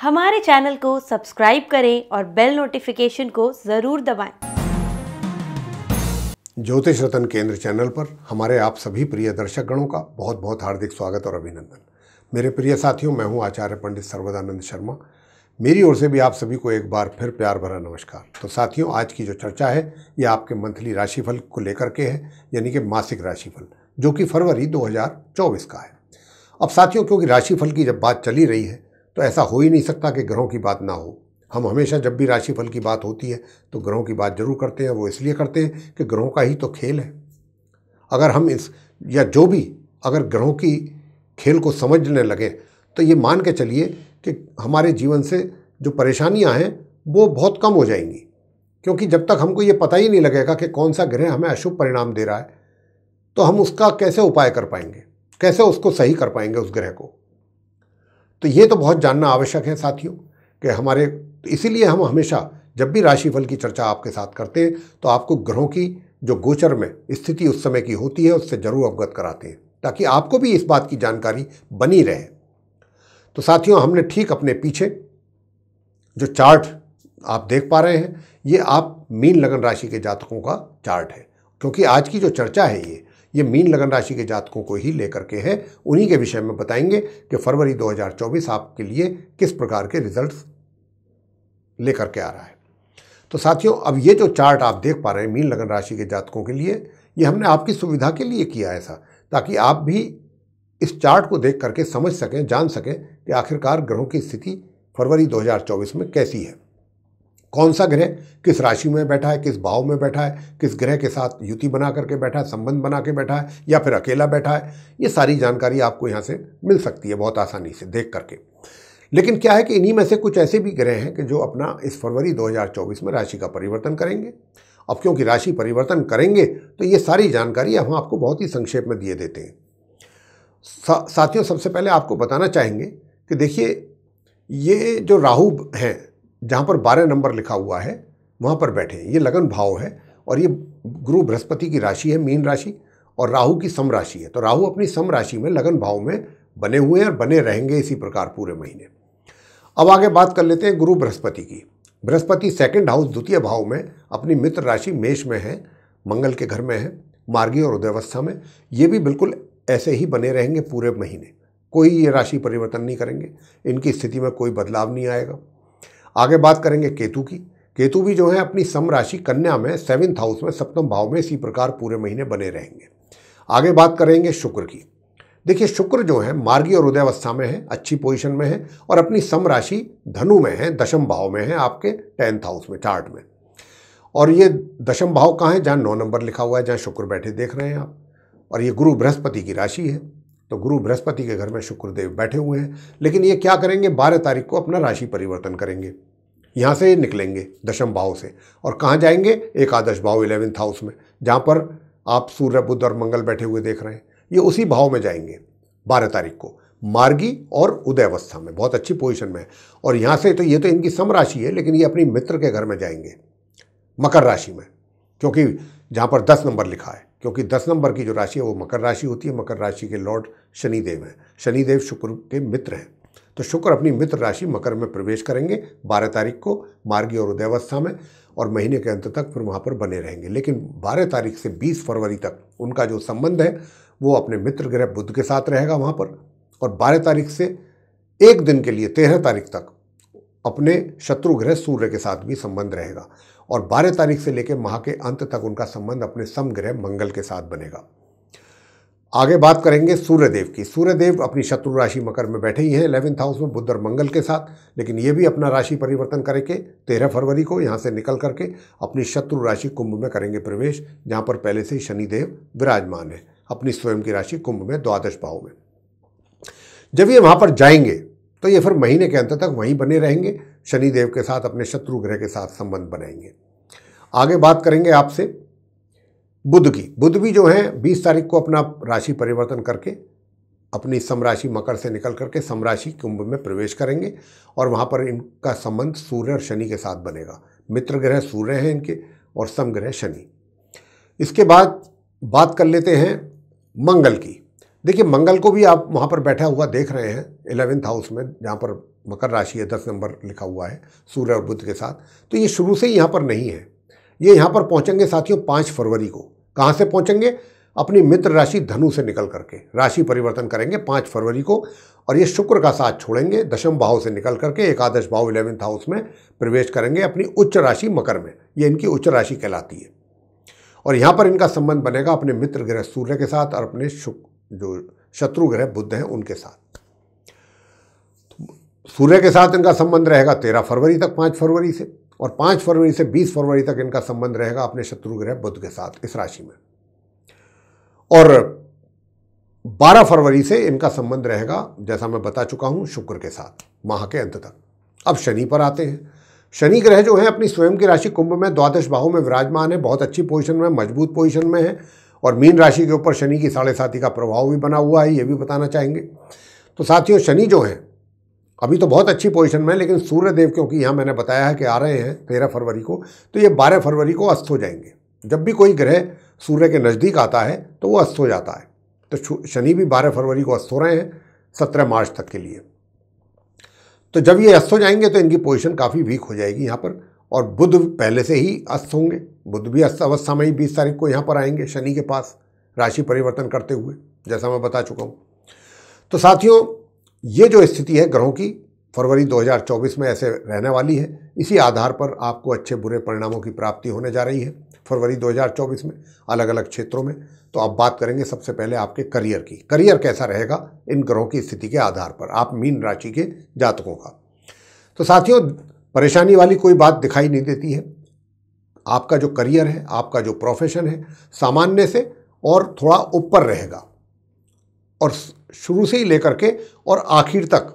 हमारे चैनल को सब्सक्राइब करें और बेल नोटिफिकेशन को ज़रूर दबाएं। ज्योतिष रतन केंद्र चैनल पर हमारे आप सभी प्रिय दर्शकगणों का बहुत बहुत हार्दिक स्वागत और अभिनंदन मेरे प्रिय साथियों मैं हूं आचार्य पंडित सर्वदानंद शर्मा मेरी ओर से भी आप सभी को एक बार फिर प्यार भरा नमस्कार तो साथियों आज की जो चर्चा है ये आपके मंथली राशिफल को लेकर के है यानी कि मासिक राशिफल जो कि फरवरी 2024 का है अब साथियों क्योंकि राशिफल की जब बात चली रही है तो ऐसा हो ही नहीं सकता कि ग्रहों की बात ना हो हम हमेशा जब भी राशिफल की बात होती है तो ग्रहों की बात जरूर करते हैं वो इसलिए करते हैं कि ग्रहों का ही तो खेल है अगर हम इस या जो भी अगर ग्रहों की खेल को समझने लगे तो ये मान के चलिए कि हमारे जीवन से जो परेशानियाँ हैं वो बहुत कम हो जाएंगी क्योंकि जब तक हमको ये पता ही नहीं लगेगा कि कौन सा ग्रह हमें अशुभ परिणाम दे रहा है तो हम उसका कैसे उपाय कर पाएंगे कैसे उसको सही कर पाएंगे उस ग्रह को तो ये तो बहुत जानना आवश्यक है साथियों कि हमारे तो इसीलिए हम हमेशा जब भी राशिफल की चर्चा आपके साथ करते हैं तो आपको ग्रहों की जो गोचर में स्थिति उस समय की होती है उससे जरूर अवगत कराते हैं ताकि आपको भी इस बात की जानकारी बनी रहे तो साथियों हमने ठीक अपने पीछे जो चार्ट आप देख पा रहे हैं ये आप मीन लगन राशि के जातकों का चार्ट है क्योंकि आज की जो चर्चा है ये ये मीन लगन राशि के जातकों को ही लेकर के है उन्हीं के विषय में बताएंगे कि फरवरी 2024 आपके लिए किस प्रकार के रिजल्ट्स लेकर के आ रहा है तो साथियों अब ये जो चार्ट आप देख पा रहे हैं मीन लगन राशि के जातकों के लिए ये हमने आपकी सुविधा के लिए किया है ऐसा ताकि आप भी इस चार्ट को देख करके समझ सकें जान सकें कि आखिरकार ग्रहों की स्थिति फरवरी 2024 में कैसी है कौन सा ग्रह किस राशि में बैठा है किस भाव में बैठा है किस ग्रह के साथ युति बना करके बैठा है संबंध बना के बैठा है या फिर अकेला बैठा है ये सारी जानकारी आपको यहाँ से मिल सकती है बहुत आसानी से देख करके लेकिन क्या है कि इन्हीं में से कुछ ऐसे भी ग्रह हैं कि जो अपना इस फरवरी 2024 में राशि का परिवर्तन करेंगे अब क्योंकि राशि परिवर्तन करेंगे तो ये सारी जानकारी हम आपको बहुत ही संक्षेप में दिए देते हैं साथियों सबसे पहले आपको बताना चाहेंगे कि देखिए ये जो राहु हैं जहाँ पर बारह नंबर लिखा हुआ है वहाँ पर बैठे ये लगन भाव है और ये गुरु बृहस्पति की राशि है मीन राशि और राहु की सम राशि है तो राहु अपनी सम राशि में लगन भाव में बने हुए हैं और बने रहेंगे इसी प्रकार पूरे महीने अब आगे बात कर लेते हैं गुरु बृहस्पति की बृहस्पति सेकंड हाउस द्वितीय भाव में अपनी मित्र राशि मेष में है मंगल के घर में है मार्गी और उदयवस्था में ये भी बिल्कुल ऐसे ही बने रहेंगे पूरे महीने कोई ये राशि परिवर्तन नहीं करेंगे इनकी स्थिति में कोई बदलाव नहीं आएगा आगे बात करेंगे केतु की केतु भी जो है अपनी सम राशि कन्या में सेवेंथ हाउस में सप्तम भाव में इसी प्रकार पूरे महीने बने रहेंगे आगे बात करेंगे शुक्र की देखिए शुक्र जो है मार्गी और उदयावस्था में है अच्छी पोजिशन में है और अपनी सम राशि धनु में है दशम भाव में है आपके टेंथ हाउस में चार्ट में और ये दशम भाव कहाँ है जहाँ नौ नंबर लिखा हुआ है जहाँ शुक्र बैठे देख रहे हैं आप और ये गुरु बृहस्पति की राशि है तो गुरु बृहस्पति के घर में शुक्रदेव बैठे हुए हैं लेकिन ये क्या करेंगे बारह तारीख को अपना राशि परिवर्तन करेंगे यहाँ से निकलेंगे दशम भाव से और कहाँ जाएंगे एकादश भाव इलेवेंथ हाउस में जहाँ पर आप सूर्य बुद्ध और मंगल बैठे हुए देख रहे हैं ये उसी भाव में जाएंगे बारह तारीख को मार्गी और उदय अवस्था में बहुत अच्छी पोजिशन में है और यहाँ से तो ये तो इनकी सम राशि है लेकिन ये अपनी मित्र के घर में जाएंगे मकर राशि में क्योंकि जहाँ पर दस नंबर लिखा है क्योंकि दस नंबर की जो राशि है वो मकर राशि होती है मकर राशि के लॉर्ड शनिदेव हैं शनिदेव शुक्र के मित्र हैं तो शुक्र अपनी मित्र राशि मकर में प्रवेश करेंगे बारह तारीख को मार्गी और उदयावस्था में और महीने के अंत तक फिर वहाँ पर बने रहेंगे लेकिन बारह तारीख से बीस फरवरी तक उनका जो संबंध है वो अपने मित्र ग्रह बुद्ध के साथ रहेगा वहाँ पर और बारह तारीख से एक दिन के लिए तेरह तारीख तक अपने शत्रु ग्रह सूर्य के साथ भी संबंध रहेगा और 12 तारीख से लेकर माह के अंत तक उनका संबंध अपने समग्रह मंगल के साथ बनेगा आगे बात करेंगे सूर्यदेव की सूर्यदेव अपनी शत्रु राशि मकर में बैठे ही हैं इलेवेंथ हाउस में बुद्ध और मंगल के साथ लेकिन ये भी अपना राशि परिवर्तन करके तेरह फरवरी को यहाँ से निकल करके अपनी शत्रु राशि कुंभ में करेंगे प्रवेश जहाँ पर पहले से ही शनिदेव विराजमान है अपनी स्वयं की राशि कुंभ में द्वादश भाव में जब ये वहाँ पर जाएंगे तो ये फिर महीने के अंत तक वहीं बने रहेंगे शनिदेव के साथ अपने शत्रु ग्रह के साथ संबंध बनाएंगे आगे बात करेंगे आपसे बुध की बुध भी जो है 20 तारीख को अपना राशि परिवर्तन करके अपनी समराशि मकर से निकल करके समराशि कुंभ में प्रवेश करेंगे और वहाँ पर इनका संबंध सूर्य और शनि के साथ बनेगा मित्र ग्रह सूर्य हैं इनके और सम ग्रह शनि इसके बाद बात कर लेते हैं मंगल की देखिए मंगल को भी आप वहाँ पर बैठा हुआ देख रहे हैं इलेवेंथ हाउस में जहाँ पर मकर राशि है दस नंबर लिखा हुआ है सूर्य और बुद्ध के साथ तो ये शुरू से ही यहाँ पर नहीं है ये यहाँ पर पहुँचेंगे साथियों पाँच फरवरी को कहाँ से पहुँचेंगे अपनी मित्र राशि धनु से निकल करके राशि परिवर्तन करेंगे पाँच फरवरी को और ये शुक्र का साथ छोड़ेंगे दशम भाव से निकल करके एकादश भाव इलेवेंथ हाउस में प्रवेश करेंगे अपनी उच्च राशि मकर में ये इनकी उच्च राशि कहलाती है और यहाँ पर इनका संबंध बनेगा अपने मित्र ग्रह सूर्य के साथ और अपने जो शत्रु ग्रह बुद्ध हैं उनके साथ तो सूर्य के साथ इनका संबंध रहेगा तेरह फरवरी तक पाँच फरवरी से और पाँच फरवरी से बीस फरवरी तक इनका संबंध रहेगा अपने शत्रु ग्रह बुद्ध के साथ इस राशि में और बारह फरवरी से इनका संबंध रहेगा जैसा मैं बता चुका हूँ शुक्र के साथ माह के अंत तक अब शनि पर आते हैं शनि ग्रह जो है अपनी स्वयं की राशि कुंभ में द्वादश भावों में विराजमान है बहुत अच्छी पोजिशन में मजबूत पोजिशन में है और मीन राशि के ऊपर शनि की साढ़े साथी का प्रभाव भी बना हुआ है ये भी बताना चाहेंगे तो साथियों शनि जो है अभी तो बहुत अच्छी पोजीशन में है लेकिन सूर्य देव क्योंकि यहाँ मैंने बताया है कि आ रहे हैं तेरह फरवरी को तो ये बारह फरवरी को अस्त हो जाएंगे जब भी कोई ग्रह सूर्य के नज़दीक आता है तो वो अस्त हो जाता है तो शनि भी बारह फरवरी को अस्त हो रहे हैं सत्रह मार्च तक के लिए तो जब ये अस्त हो जाएंगे तो इनकी पोजिशन काफ़ी वीक हो जाएगी यहाँ पर और बुध पहले से ही अस्त होंगे बुध भी अस्त अवस्था में ही बीस तारीख को यहाँ पर आएंगे शनि के पास राशि परिवर्तन करते हुए जैसा मैं बता चुका हूँ तो साथियों ये जो स्थिति है ग्रहों की फरवरी 2024 में ऐसे रहने वाली है इसी आधार पर आपको अच्छे बुरे परिणामों की प्राप्ति होने जा रही है फरवरी 2024 में अलग अलग क्षेत्रों में तो अब बात करेंगे सबसे पहले आपके करियर की करियर कैसा रहेगा इन ग्रहों की स्थिति के आधार पर आप मीन राशि के जातकों का तो साथियों परेशानी वाली कोई बात दिखाई नहीं देती है आपका जो करियर है आपका जो प्रोफेशन है सामान्य से और थोड़ा ऊपर रहेगा और शुरू से ही लेकर के और आखिर तक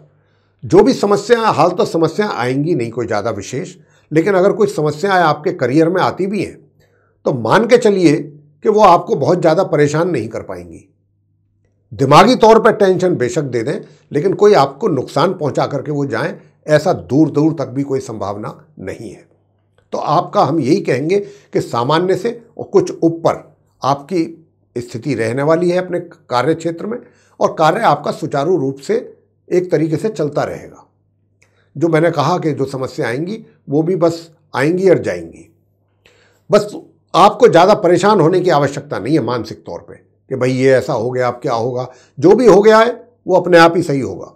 जो भी समस्याएं हाल तो समस्याएं आएंगी नहीं कोई ज़्यादा विशेष लेकिन अगर कोई समस्याएं आपके करियर में आती भी हैं तो मान के चलिए कि वो आपको बहुत ज़्यादा परेशान नहीं कर पाएंगी दिमागी तौर पर टेंशन बेशक दे दें लेकिन कोई आपको नुकसान पहुंचा करके वो जाएं ऐसा दूर दूर तक भी कोई संभावना नहीं है तो आपका हम यही कहेंगे कि सामान्य से और कुछ ऊपर आपकी स्थिति रहने वाली है अपने कार्य क्षेत्र में और कार्य आपका सुचारू रूप से एक तरीके से चलता रहेगा जो मैंने कहा कि जो समस्या आएंगी वो भी बस आएंगी और जाएंगी बस आपको ज़्यादा परेशान होने की आवश्यकता नहीं है मानसिक तौर पे कि भाई ये ऐसा हो गया आप क्या होगा जो भी हो गया है वो अपने आप ही सही होगा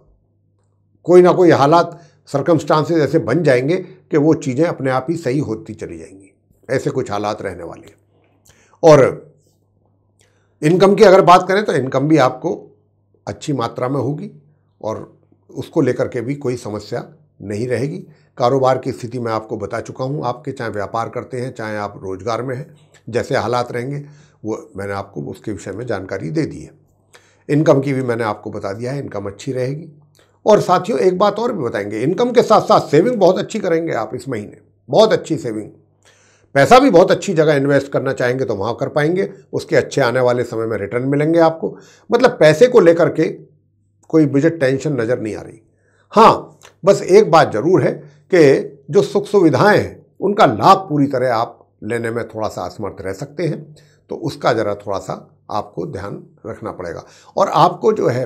कोई ना कोई हालात सरकमस्टांसेस ऐसे बन जाएंगे कि वो चीज़ें अपने आप ही सही होती चली जाएंगी ऐसे कुछ हालात रहने वाले हैं और इनकम की अगर बात करें तो इनकम भी आपको अच्छी मात्रा में होगी और उसको लेकर के भी कोई समस्या नहीं रहेगी कारोबार की स्थिति मैं आपको बता चुका हूँ आपके चाहे व्यापार करते हैं चाहे आप रोजगार में हैं जैसे हालात रहेंगे वो मैंने आपको उसके विषय में जानकारी दे दी है इनकम की भी मैंने आपको बता दिया है इनकम अच्छी रहेगी और साथियों एक बात और भी बताएंगे इनकम के साथ साथ सेविंग बहुत अच्छी करेंगे आप इस महीने बहुत अच्छी सेविंग पैसा भी बहुत अच्छी जगह इन्वेस्ट करना चाहेंगे तो वहाँ कर पाएंगे उसके अच्छे आने वाले समय में रिटर्न मिलेंगे आपको मतलब पैसे को लेकर के कोई बजट टेंशन नज़र नहीं आ रही हाँ बस एक बात ज़रूर है कि जो सुख सुविधाएँ हैं उनका लाभ पूरी तरह आप लेने में थोड़ा सा असमर्थ रह सकते हैं तो उसका ज़रा थोड़ा सा आपको ध्यान रखना पड़ेगा और आपको जो है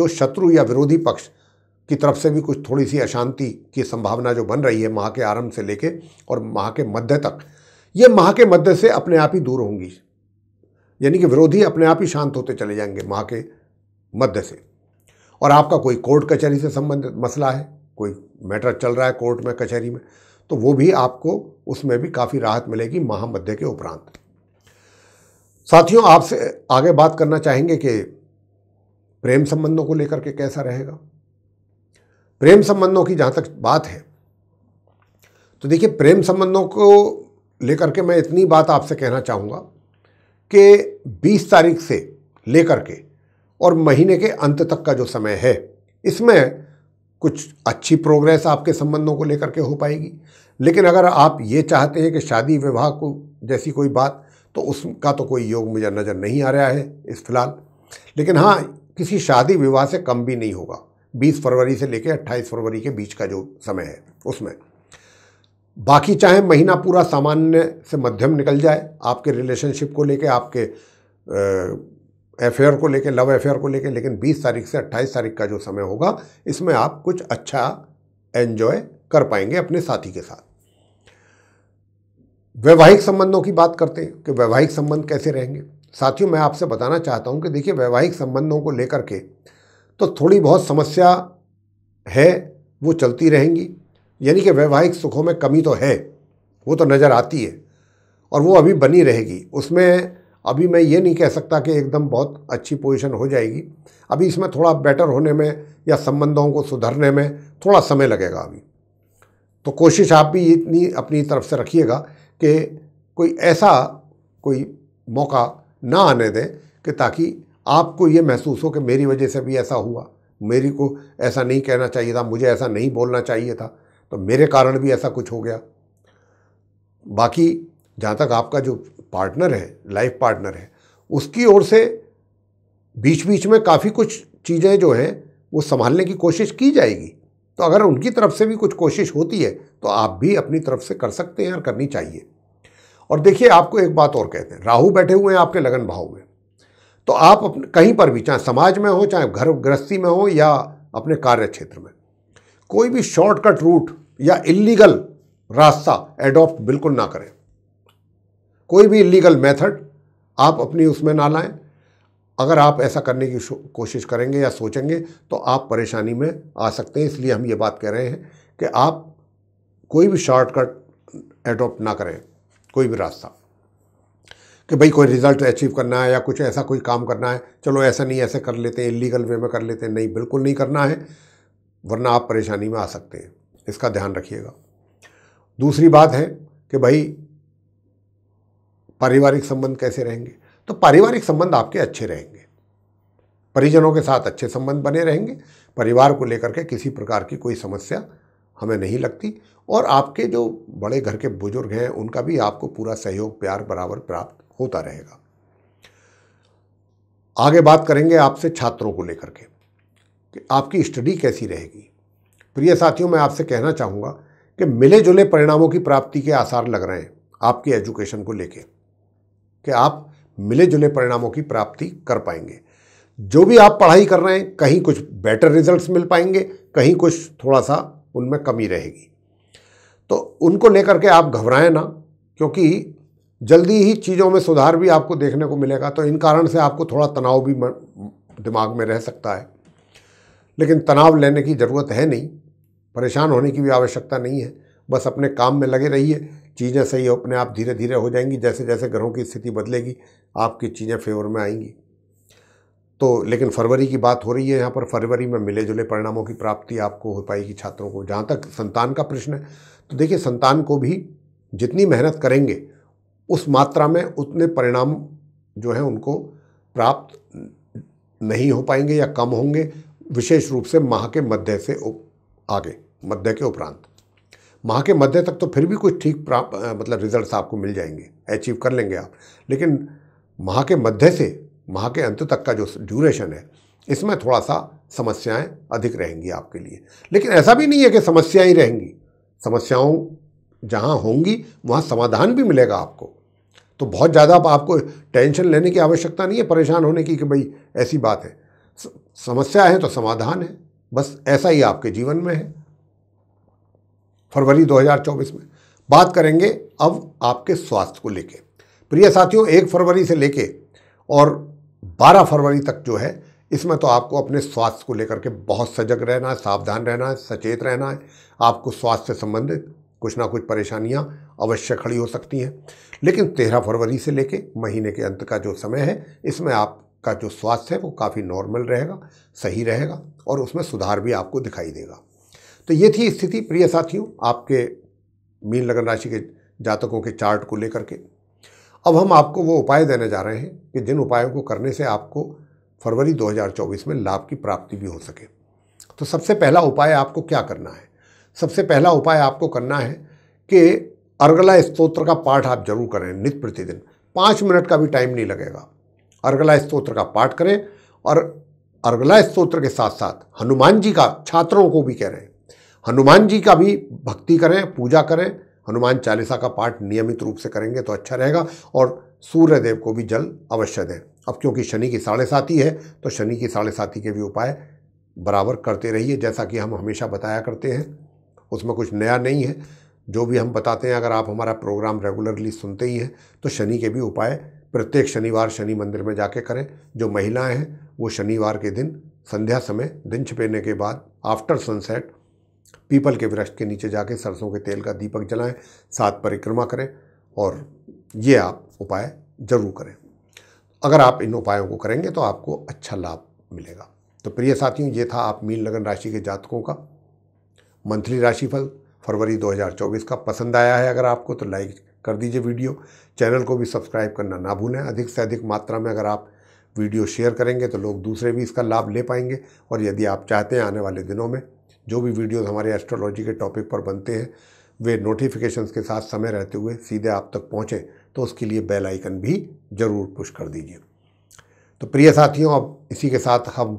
जो शत्रु या विरोधी पक्ष की तरफ से भी कुछ थोड़ी सी अशांति की संभावना जो बन रही है माह के आरंभ से लेके और माह के मध्य तक ये माह के मध्य से अपने आप ही दूर होंगी यानी कि विरोधी अपने आप ही शांत होते चले जाएंगे माह के मध्य से और आपका कोई कोर्ट कचहरी से संबंधित मसला है कोई मैटर चल रहा है कोर्ट में कचहरी में तो वो भी आपको उसमें भी काफ़ी राहत मिलेगी माह मध्य के उपरांत साथियों आपसे आगे बात करना चाहेंगे कि प्रेम संबंधों को लेकर के कैसा रहेगा प्रेम संबंधों की जहाँ तक बात है तो देखिए प्रेम संबंधों को लेकर के मैं इतनी बात आपसे कहना चाहूँगा कि 20 तारीख से लेकर के और महीने के अंत तक का जो समय है इसमें कुछ अच्छी प्रोग्रेस आपके संबंधों को लेकर के हो पाएगी लेकिन अगर आप ये चाहते हैं कि शादी विवाह को जैसी कोई बात तो उसका तो कोई योग मुझे नज़र नहीं आ रहा है इस फिलहाल लेकिन हाँ किसी शादी विवाह से कम भी नहीं होगा 20 फरवरी से लेकर 28 फरवरी के बीच का जो समय है उसमें बाकी चाहे महीना पूरा सामान्य से मध्यम निकल जाए आपके रिलेशनशिप को लेके आपके अफेयर को लेके लव अफेयर को लेके लेकिन 20 तारीख से 28 तारीख का जो समय होगा इसमें आप कुछ अच्छा एन्जॉय कर पाएंगे अपने साथी के साथ वैवाहिक संबंधों की बात करते हैं कि वैवाहिक संबंध कैसे रहेंगे साथियों मैं आपसे बताना चाहता हूं कि देखिए वैवाहिक संबंधों को लेकर के तो थोड़ी बहुत समस्या है वो चलती रहेंगी यानी कि वैवाहिक सुखों में कमी तो है वो तो नज़र आती है और वो अभी बनी रहेगी उसमें अभी मैं ये नहीं कह सकता कि एकदम बहुत अच्छी पोजीशन हो जाएगी अभी इसमें थोड़ा बेटर होने में या संबंधों को सुधरने में थोड़ा समय लगेगा अभी तो कोशिश आप भी इतनी अपनी तरफ से रखिएगा कि कोई ऐसा कोई मौका ना आने दें कि ताकि आपको ये महसूस हो कि मेरी वजह से भी ऐसा हुआ मेरी को ऐसा नहीं कहना चाहिए था मुझे ऐसा नहीं बोलना चाहिए था तो मेरे कारण भी ऐसा कुछ हो गया बाकी जहाँ तक आपका जो पार्टनर है लाइफ पार्टनर है उसकी ओर से बीच बीच में काफ़ी कुछ चीज़ें जो हैं वो संभालने की कोशिश की जाएगी तो अगर उनकी तरफ से भी कुछ कोशिश होती है तो आप भी अपनी तरफ से कर सकते हैं और करनी चाहिए और देखिए आपको एक बात और कहते हैं राहु बैठे हुए हैं आपके लगन भाव में तो आप अपने कहीं पर भी चाहे समाज में हो चाहे घर गृहस्थी में हो या अपने कार्य क्षेत्र में कोई भी शॉर्टकट रूट या इलीगल रास्ता एडॉप्ट बिल्कुल ना करें कोई भी इलीगल मेथड आप अपनी उसमें ना लाएं अगर आप ऐसा करने की कोशिश करेंगे या सोचेंगे तो आप परेशानी में आ सकते हैं इसलिए हम ये बात कह रहे हैं कि आप कोई भी शॉर्टकट एडॉप्ट ना करें कोई भी रास्ता कि भाई कोई रिज़ल्ट अचीव करना है या कुछ ऐसा कोई काम करना है चलो ऐसा नहीं ऐसे कर लेते हैं इलीगल वे में कर लेते हैं नहीं बिल्कुल नहीं करना है वरना आप परेशानी में आ सकते हैं इसका ध्यान रखिएगा दूसरी बात है कि भाई पारिवारिक संबंध कैसे रहेंगे तो पारिवारिक संबंध आपके अच्छे रहेंगे परिजनों के साथ अच्छे संबंध बने रहेंगे परिवार को लेकर के किसी प्रकार की कोई समस्या हमें नहीं लगती और आपके जो बड़े घर के बुजुर्ग हैं उनका भी आपको पूरा सहयोग प्यार बराबर प्राप्त होता रहेगा आगे बात करेंगे आपसे छात्रों को लेकर के कि आपकी स्टडी कैसी रहेगी प्रिय साथियों मैं आपसे कहना चाहूँगा कि मिले जुले परिणामों की प्राप्ति के आसार लग रहे हैं आपकी एजुकेशन को लेके कि आप मिले जुले परिणामों की प्राप्ति कर पाएंगे जो भी आप पढ़ाई कर रहे हैं कहीं कुछ बेटर रिजल्ट्स मिल पाएंगे कहीं कुछ थोड़ा सा उनमें कमी रहेगी तो उनको लेकर के आप घबराएं ना क्योंकि जल्दी ही चीज़ों में सुधार भी आपको देखने को मिलेगा तो इन कारण से आपको थोड़ा तनाव भी दिमाग में रह सकता है लेकिन तनाव लेने की ज़रूरत है नहीं परेशान होने की भी आवश्यकता नहीं है बस अपने काम में लगे रहिए चीज़ें सही अपने आप धीरे धीरे हो जाएंगी जैसे जैसे ग्रहों की स्थिति बदलेगी आपकी चीज़ें फेवर में आएंगी तो लेकिन फरवरी की बात हो रही है यहाँ पर फरवरी में मिले जुले परिणामों की प्राप्ति आपको हो पाएगी छात्रों को जहाँ तक संतान का प्रश्न है तो देखिए संतान को भी जितनी मेहनत करेंगे उस मात्रा में उतने परिणाम जो हैं उनको प्राप्त नहीं हो पाएंगे या कम होंगे विशेष रूप से माह के मध्य से आगे मध्य के उपरांत माह के मध्य तक तो फिर भी कुछ ठीक प्राप्त मतलब रिजल्ट्स आपको मिल जाएंगे अचीव कर लेंगे आप लेकिन माह के मध्य से माह के अंत तक का जो ड्यूरेशन है इसमें थोड़ा सा समस्याएं अधिक रहेंगी आपके लिए लेकिन ऐसा भी नहीं है कि समस्याएं ही रहेंगी समस्याओं जहां होंगी वहां समाधान भी मिलेगा आपको तो बहुत ज़्यादा आपको टेंशन लेने की आवश्यकता नहीं है परेशान होने की कि भाई ऐसी बात है समस्या है तो समाधान है बस ऐसा ही आपके जीवन में है फरवरी 2024 में बात करेंगे अब आपके स्वास्थ्य को लेके प्रिय साथियों एक फरवरी से लेके और 12 फरवरी तक जो है इसमें तो आपको अपने स्वास्थ्य को लेकर के बहुत सजग रहना है सावधान रहना है सचेत रहना है आपको स्वास्थ्य से संबंधित कुछ ना कुछ परेशानियाँ अवश्य खड़ी हो सकती हैं लेकिन तेरह फरवरी से लेके महीने के अंत का जो समय है इसमें आप का जो स्वास्थ्य है वो काफ़ी नॉर्मल रहेगा सही रहेगा और उसमें सुधार भी आपको दिखाई देगा तो ये थी स्थिति प्रिय साथियों आपके मीन लगन राशि के जातकों के चार्ट को लेकर के अब हम आपको वो उपाय देने जा रहे हैं कि जिन उपायों को करने से आपको फरवरी 2024 में लाभ की प्राप्ति भी हो सके तो सबसे पहला उपाय आपको क्या करना है सबसे पहला उपाय आपको करना है कि अर्गला स्त्रोत्र का पाठ आप जरूर करें नित्य प्रतिदिन पाँच मिनट का भी टाइम नहीं लगेगा अर्गला स्त्रोत्र का पाठ करें और अर्गला स्त्रोत्र के साथ साथ हनुमान जी का छात्रों को भी कह रहे हैं हनुमान जी का भी भक्ति करें पूजा करें हनुमान चालीसा का पाठ नियमित रूप से करेंगे तो अच्छा रहेगा और सूर्य देव को भी जल अवश्य दें अब क्योंकि शनि की साढ़े साथी है तो शनि की साढ़े साथी के भी उपाय बराबर करते रहिए जैसा कि हम हमेशा बताया करते हैं उसमें कुछ नया नहीं है जो भी हम बताते हैं अगर आप हमारा प्रोग्राम रेगुलरली सुनते ही हैं तो शनि के भी उपाय प्रत्येक शनिवार शनि मंदिर में जाके करें जो महिलाएं हैं वो शनिवार के दिन संध्या समय दिन छिपेने के बाद आफ्टर सनसेट पीपल के वृक्ष के नीचे जाके सरसों के तेल का दीपक जलाएं साथ परिक्रमा करें और ये आप उपाय जरूर करें अगर आप इन उपायों को करेंगे तो आपको अच्छा लाभ मिलेगा तो प्रिय साथियों ये था आप मीन लगन राशि के जातकों का मंथली राशिफल फरवरी 2024 का पसंद आया है अगर आपको तो लाइक कर दीजिए वीडियो चैनल को भी सब्सक्राइब करना ना भूलें अधिक से अधिक मात्रा में अगर आप वीडियो शेयर करेंगे तो लोग दूसरे भी इसका लाभ ले पाएंगे और यदि आप चाहते हैं आने वाले दिनों में जो भी वीडियोस हमारे एस्ट्रोलॉजी के टॉपिक पर बनते हैं वे नोटिफिकेशंस के साथ समय रहते हुए सीधे आप तक पहुँचें तो उसके लिए बेल आइकन भी ज़रूर पुश कर दीजिए तो प्रिय साथियों अब इसी के साथ हम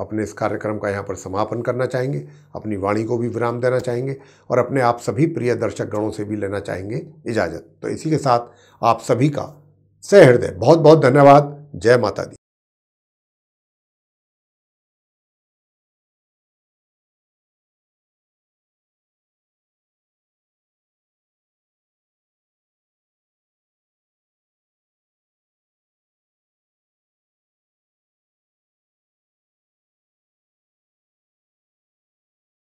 अपने इस कार्यक्रम का यहाँ पर समापन करना चाहेंगे अपनी वाणी को भी विराम देना चाहेंगे और अपने आप सभी प्रिय दर्शक गणों से भी लेना चाहेंगे इजाज़त तो इसी के साथ आप सभी का सहृदय बहुत बहुत धन्यवाद जय माता दी